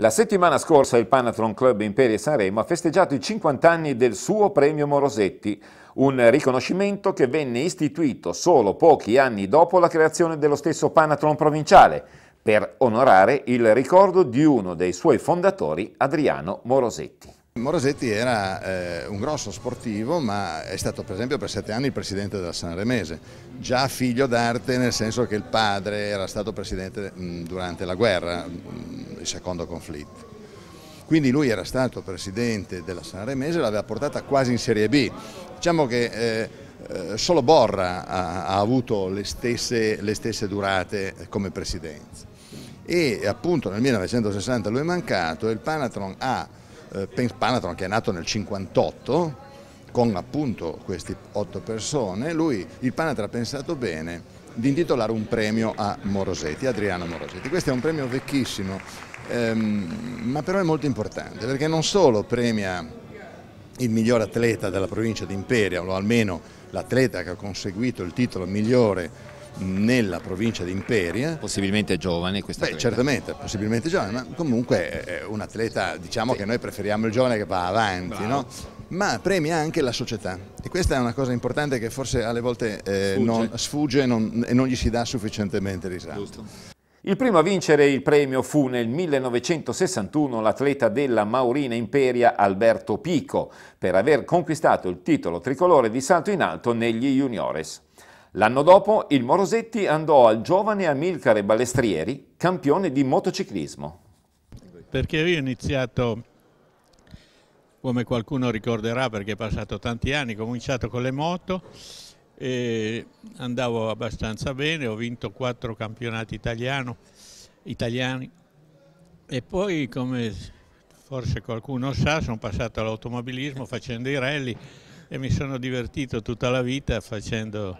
La settimana scorsa il Panathlon Club Imperia Sanremo ha festeggiato i 50 anni del suo premio Morosetti, un riconoscimento che venne istituito solo pochi anni dopo la creazione dello stesso Panathlon provinciale, per onorare il ricordo di uno dei suoi fondatori, Adriano Morosetti. Morasetti era eh, un grosso sportivo ma è stato per esempio per sette anni il presidente della Sanremese, già figlio d'arte nel senso che il padre era stato presidente mh, mm, durante la guerra, mh, mm, il secondo conflitto. Quindi lui era stato presidente della Sanremese, l'aveva portata quasi in Serie B. Diciamo che eh, eh solo Borra ha, ha avuto le stesse, le stesse durate eh, come presidenza. E appunto nel 1960 lui è mancato e il Panatron ha eh, Penn che è nato nel 58 con appunto queste otto persone, lui, il Panatron ha pensato bene di intitolare un premio a Morosetti, Adriano Morosetti. Questo è un premio vecchissimo, ehm, ma però è molto importante perché non solo premia il miglior atleta della provincia di Imperia, o almeno l'atleta che ha conseguito il titolo migliore nella provincia di Imperia. Possibilmente giovane questa Beh, atleta. certamente, possibilmente giovane, ma comunque è un atleta, diciamo sì. che noi preferiamo il giovane che va avanti, no? ma premia anche la società e questa è una cosa importante che forse alle volte eh, sfugge, non, sfugge e, non, e non gli si dà sufficientemente risalto. Giusto. Il primo a vincere il premio fu nel 1961 l'atleta della Maurina Imperia Alberto Pico per aver conquistato il titolo tricolore di salto in alto negli juniores. L'anno dopo il Morosetti andò al giovane Amilcare Balestrieri, campione di motociclismo. Perché io ho iniziato, come qualcuno ricorderà perché è passato tanti anni, ho cominciato con le moto e andavo abbastanza bene, ho vinto quattro campionati italiano, italiani e poi come forse qualcuno sa sono passato all'automobilismo facendo i rally e mi sono divertito tutta la vita facendo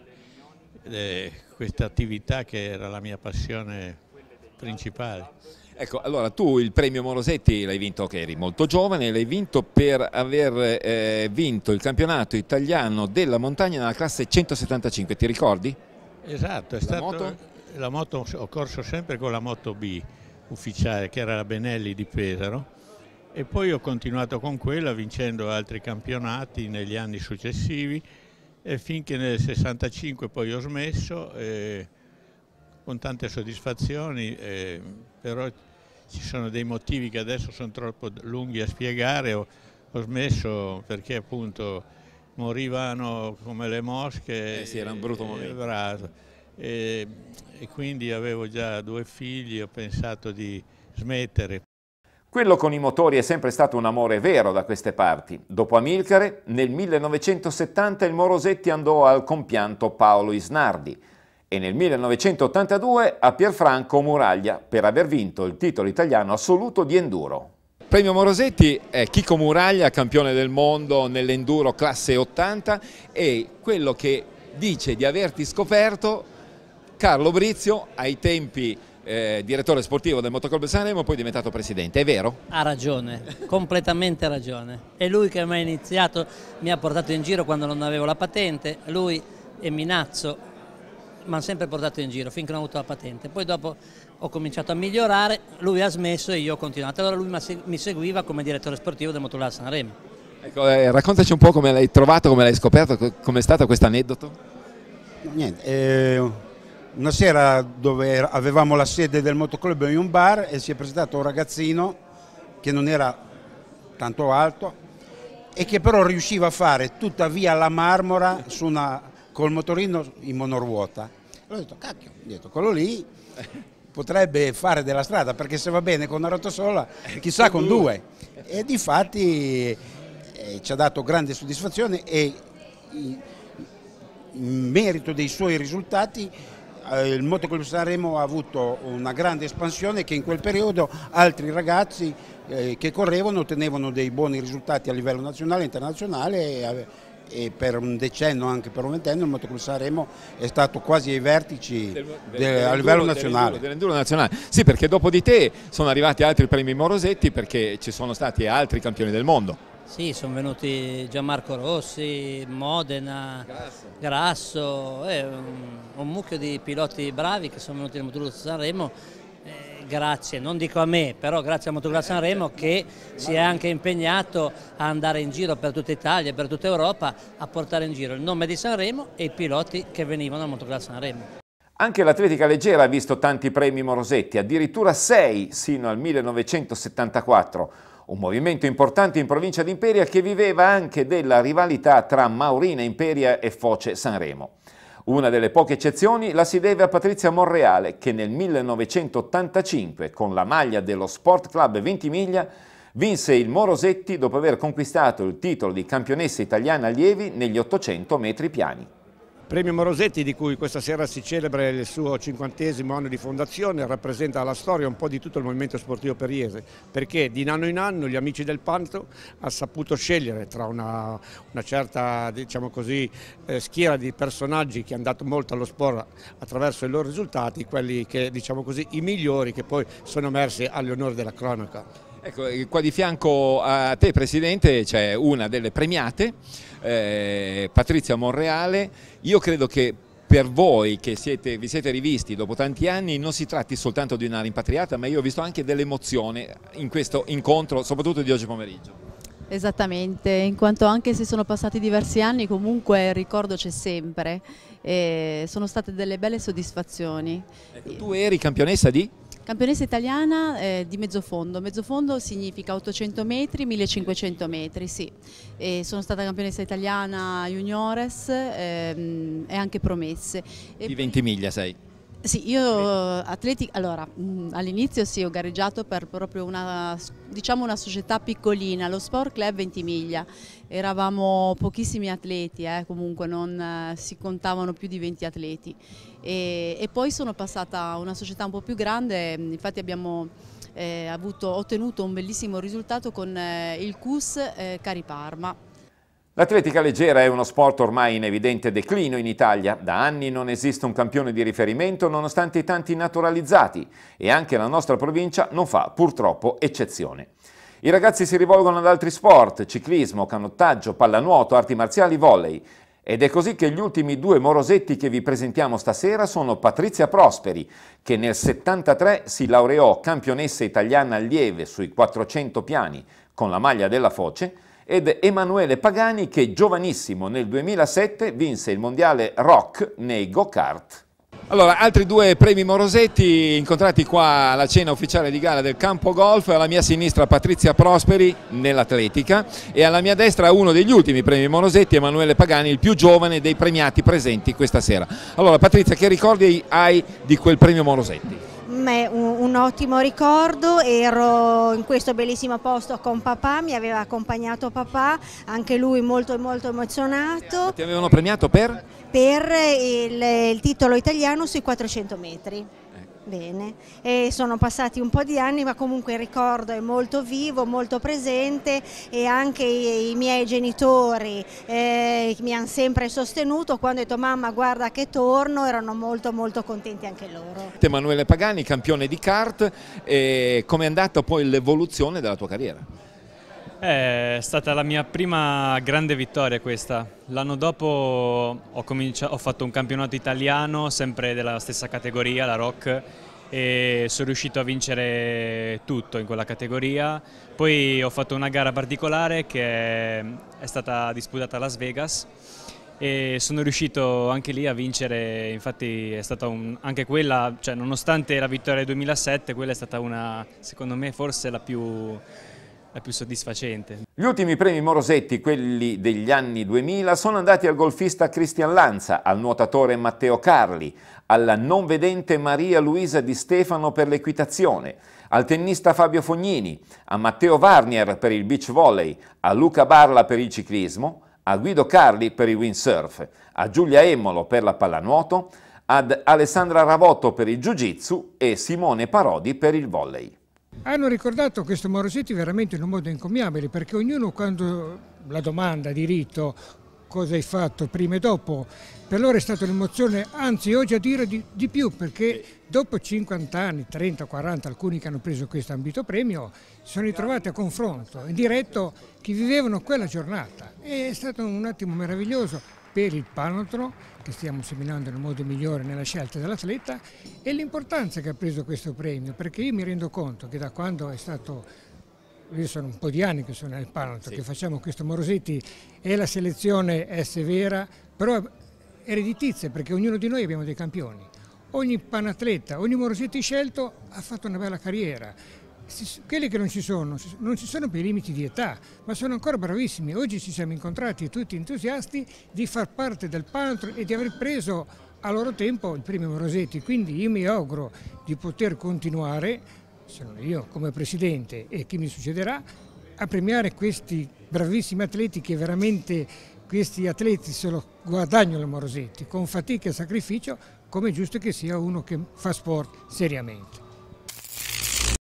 eh, questa attività che era la mia passione principale. Ecco, allora tu il premio Morosetti l'hai vinto che eri molto giovane, l'hai vinto per aver eh, vinto il campionato italiano della montagna nella classe 175, ti ricordi? Esatto, è la stato moto? la moto, ho corso sempre con la moto B ufficiale che era la Benelli di Pesaro e poi ho continuato con quella vincendo altri campionati negli anni successivi e finché nel 65 poi ho smesso eh, con tante soddisfazioni, eh, però ci sono dei motivi che adesso sono troppo lunghi a spiegare, ho, ho smesso perché appunto morivano come le mosche. Eh sì, era un brutto momento. E, e quindi avevo già due figli, ho pensato di smettere. Quello con i motori è sempre stato un amore vero da queste parti. Dopo Amilcare, nel 1970 il Morosetti andò al compianto Paolo Isnardi e nel 1982 a Pierfranco Muraglia per aver vinto il titolo italiano assoluto di enduro. Premio Morosetti è Chico Muraglia, campione del mondo nell'enduro classe 80 e quello che dice di averti scoperto Carlo Brizio ai tempi eh, direttore sportivo del Motoclub Sanremo, poi diventato presidente, è vero? Ha ragione, completamente ragione. È lui che mi ha iniziato, mi ha portato in giro quando non avevo la patente, lui e Minazzo mi hanno sempre portato in giro finché non ho avuto la patente. Poi dopo ho cominciato a migliorare, lui ha smesso e io ho continuato. Allora lui mi seguiva come direttore sportivo del Motoclub Sanremo. Ecco, eh, raccontaci un po' come l'hai trovato, come l'hai scoperto, com'è stato questo aneddoto? niente, eh una sera dove avevamo la sede del motoclub in un bar e si è presentato un ragazzino che non era tanto alto e che però riusciva a fare tutta via la marmora una, col motorino in monoruota. Allora ho detto, cacchio, ho detto, quello lì potrebbe fare della strada perché se va bene con una rotta sola, chissà con due. E di fatti eh, ci ha dato grande soddisfazione e in merito dei suoi risultati eh, il Motoclub Sanremo ha avuto una grande espansione che in quel periodo altri ragazzi eh, che correvano ottenevano dei buoni risultati a livello nazionale e internazionale e per un decennio, anche per un ventennio, il Motoclub Sanremo è stato quasi ai vertici del, del, del, a livello nazionale. Dell'enduro nazionale. Sì, perché dopo di te sono arrivati altri premi Morosetti perché ci sono stati altri campioni del mondo. Sì, sono venuti Gianmarco Rossi, Modena, Grasso, Grasso eh, un, un, mucchio di piloti bravi che sono venuti nel Motocross Sanremo. Eh, grazie, non dico a me, però grazie al Motocross eh, Sanremo certo. che si è anche impegnato a andare in giro per tutta Italia per tutta Europa a portare in giro il nome di Sanremo e i piloti che venivano al Motocross Sanremo. Anche l'atletica leggera ha visto tanti premi Morosetti, addirittura sei sino al 1974 un movimento importante in provincia di Imperia che viveva anche della rivalità tra Maurina Imperia e Foce Sanremo. Una delle poche eccezioni la si deve a Patrizia Monreale che nel 1985 con la maglia dello Sport Club Ventimiglia vinse il Morosetti dopo aver conquistato il titolo di campionessa italiana allievi negli 800 metri piani. Premio Morosetti di cui questa sera si celebra il suo cinquantesimo anno di fondazione rappresenta la storia un po' di tutto il movimento sportivo periese perché di anno in anno gli amici del Panto ha saputo scegliere tra una, una certa diciamo così, eh, schiera di personaggi che hanno dato molto allo sport attraverso i loro risultati quelli che diciamo così, i migliori che poi sono emersi all'onore della cronaca. Ecco, eh, qua di fianco a te Presidente c'è una delle premiate, eh, Patrizia Monreale, io credo che per voi che siete, vi siete rivisti dopo tanti anni non si tratti soltanto di una rimpatriata ma io ho visto anche dell'emozione in questo incontro, soprattutto di oggi pomeriggio. Esattamente, in quanto anche se sono passati diversi anni comunque il ricordo c'è sempre e sono state delle belle soddisfazioni. Ecco, tu eri campionessa di? Campionessa italiana eh, di mezzofondo, mezzofondo significa 800 metri, 1500 metri, sì. E sono stata campionessa italiana juniores ehm, e anche promesse. E di 20 miglia sei? Sì, io atletica, allora mm, all'inizio sì ho gareggiato per proprio una, diciamo una società piccolina, lo Sport Club Ventimiglia, eravamo pochissimi atleti, eh, comunque non eh, si contavano più di 20 atleti e, e poi sono passata a una società un po' più grande, mm, infatti abbiamo eh, avuto, ottenuto un bellissimo risultato con eh, il CUS eh, Cari Parma L'atletica leggera è uno sport ormai in evidente declino in Italia. Da anni non esiste un campione di riferimento nonostante i tanti naturalizzati e anche la nostra provincia non fa purtroppo eccezione. I ragazzi si rivolgono ad altri sport, ciclismo, canottaggio, pallanuoto, arti marziali, volley. Ed è così che gli ultimi due morosetti che vi presentiamo stasera sono Patrizia Prosperi, che nel 73 si laureò campionessa italiana allieve sui 400 piani con la maglia della Foce, ed Emanuele Pagani che giovanissimo nel 2007 vinse il mondiale rock nei go-kart. Allora, altri due premi Morosetti incontrati qua alla cena ufficiale di gara del campo golf, alla mia sinistra Patrizia Prosperi nell'atletica e alla mia destra uno degli ultimi premi Morosetti, Emanuele Pagani, il più giovane dei premiati presenti questa sera. Allora Patrizia, che ricordi hai di quel premio Morosetti? me un, un ottimo ricordo, ero in questo bellissimo posto con papà, mi aveva accompagnato papà, anche lui molto molto emozionato. Ti avevano premiato per? Per il, il titolo italiano sui 400 metri. Bene, e sono passati un po' di anni ma comunque il ricordo è molto vivo, molto presente e anche i, i miei genitori eh, mi hanno sempre sostenuto, quando ho detto mamma guarda che torno erano molto molto contenti anche loro. Emanuele Pagani, campione di kart, eh, come è andata poi l'evoluzione della tua carriera? Eh, è stata la mia prima grande vittoria questa. L'anno dopo ho, ho, fatto un campionato italiano, sempre della stessa categoria, la ROC, e sono riuscito a vincere tutto in quella categoria. Poi ho fatto una gara particolare che è stata disputata a Las Vegas e sono riuscito anche lì a vincere, infatti è stata un, anche quella, cioè nonostante la vittoria del 2007, quella è stata una, secondo me, forse la più è più soddisfacente. Gli ultimi premi Morosetti, quelli degli anni 2000, sono andati al golfista Cristian Lanza, al nuotatore Matteo Carli, alla non vedente Maria Luisa Di Stefano per l'equitazione, al tennista Fabio Fognini, a Matteo Varnier per il beach volley, a Luca Barla per il ciclismo, a Guido Carli per il windsurf, a Giulia Emmolo per la pallanuoto, ad Alessandra Ravotto per il jiu-jitsu e Simone Parodi per il volley. Hanno ricordato questo Morosetti veramente in un modo incommiabile perché ognuno quando la domanda di rito cosa hai fatto prima e dopo. Per loro è stata un'emozione, anzi oggi a dire di, di, più, perché dopo 50 anni, 30, 40, alcuni che hanno preso questo ambito premio, si sono ritrovati a confronto, in diretto, che vivevano quella giornata. E è stato un attimo meraviglioso, per il panotro che stiamo seminando nel modo migliore nella scelta dell'atleta e l'importanza che ha preso questo premio perché io mi rendo conto che da quando è stato io sono un po' di anni che sono nel panotro sì. che facciamo questo Morosetti e la selezione è severa, però è redditizia perché ognuno di noi abbiamo dei campioni. Ogni panatleta, ogni Morosetti scelto ha fatto una bella carriera quelli che non ci sono, non ci sono per i limiti di età, ma sono ancora bravissimi. Oggi ci siamo incontrati tutti entusiasti di far parte del Pantro e di aver preso a loro tempo il primo Rosetti. Quindi io mi auguro di poter continuare, se non io come Presidente e chi mi succederà, a premiare questi bravissimi atleti che veramente questi atleti se lo guadagnano il Morosetti con fatica e sacrificio come è giusto che sia uno che fa sport seriamente.